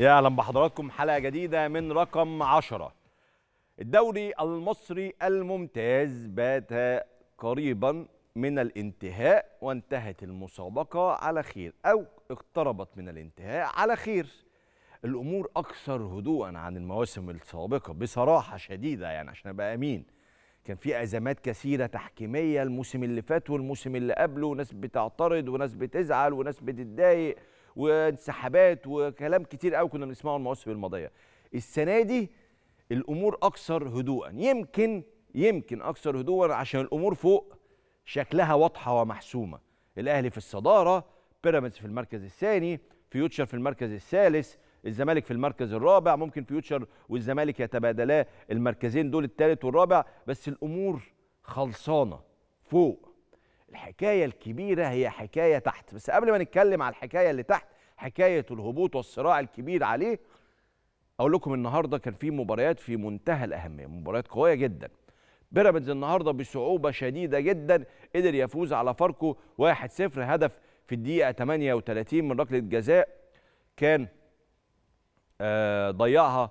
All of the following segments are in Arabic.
يا اهلا بحضراتكم حلقه جديده من رقم 10 الدوري المصري الممتاز بات قريبا من الانتهاء وانتهت المسابقه على خير او اقتربت من الانتهاء على خير الامور اكثر هدوءا عن المواسم السابقه بصراحه شديده يعني عشان ابقى امين كان في ازمات كثيره تحكيميه الموسم اللي فات والموسم اللي قبله ناس بتعترض وناس بتزعل وناس بتتضايق وانسحابات وكلام كتير قوي كنا بنسمعه المواسم الماضيه السنه دي الامور اكثر هدوءا يمكن يمكن اكثر هدوءا عشان الامور فوق شكلها واضحه ومحسومه الاهلي في الصداره بيراميدز في المركز الثاني فيوتشر في المركز الثالث الزمالك في المركز الرابع ممكن فيوتشر والزمالك يتبادلا المركزين دول الثالث والرابع بس الامور خلصانه فوق الحكاية الكبيرة هي حكاية تحت بس قبل ما نتكلم على الحكاية اللي تحت حكاية الهبوط والصراع الكبير عليه أقول لكم النهاردة كان في مباريات في منتهى الأهمية مباريات قوية جدا بيراميدز النهارده بصعوبه شديده جدا قدر يفوز على فاركو 1-0 هدف في الدقيقه 38 من ركله جزاء كان آه، ضيعها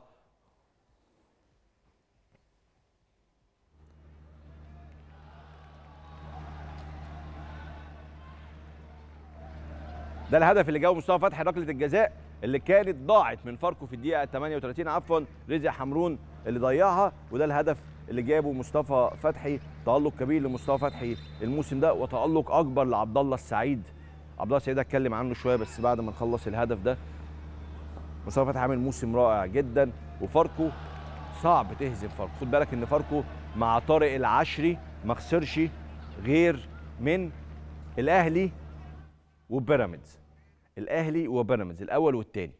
ده الهدف اللي جابه مصطفى فتحي ركله الجزاء اللي كانت ضاعت من فاركو في الدقيقه 38 عفوا رزق حمرون اللي ضيعها وده الهدف اللي جابه مصطفى فتحي تالق كبير لمصطفى فتحي الموسم ده وتالق اكبر لعبد الله السعيد عبد الله السعيد هتكلم عنه شويه بس بعد ما نخلص الهدف ده مصطفى فتحي عامل موسم رائع جدا وفاركو صعب تهزم فاركو خد بالك ان فاركو مع طارق العشري ما خسرش غير من الاهلي وبيراميدز الاهلي وبيراميدز الاول والثاني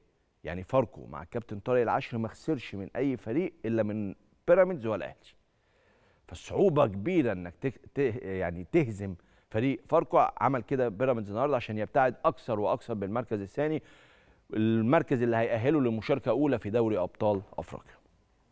يعني فاركو مع الكابتن طارق العشر ما خسرش من اي فريق الا من بيراميدز والاهلي فالصعوبه كبيره انك ته... يعني تهزم فريق فاركو عمل كده بيراميدز النهارده عشان يبتعد اكثر واكثر بالمركز الثاني المركز اللي هيأهله لمشاركه اولى في دوري ابطال افريقيا